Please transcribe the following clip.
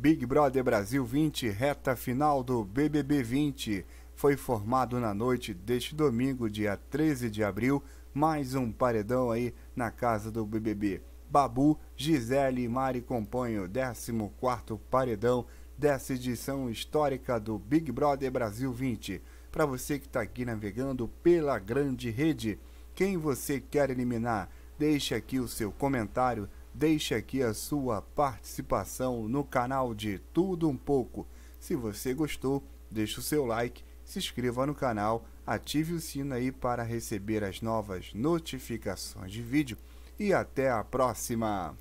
Big Brother Brasil 20, reta final do BBB 20. Foi formado na noite deste domingo, dia 13 de abril, mais um paredão aí na casa do BBB. Babu, Gisele e Mari compõem o 14º paredão dessa edição histórica do Big Brother Brasil 20. Para você que está aqui navegando pela grande rede, quem você quer eliminar? Deixe aqui o seu comentário Deixe aqui a sua participação no canal de Tudo Um Pouco. Se você gostou, deixe o seu like, se inscreva no canal, ative o sino aí para receber as novas notificações de vídeo e até a próxima!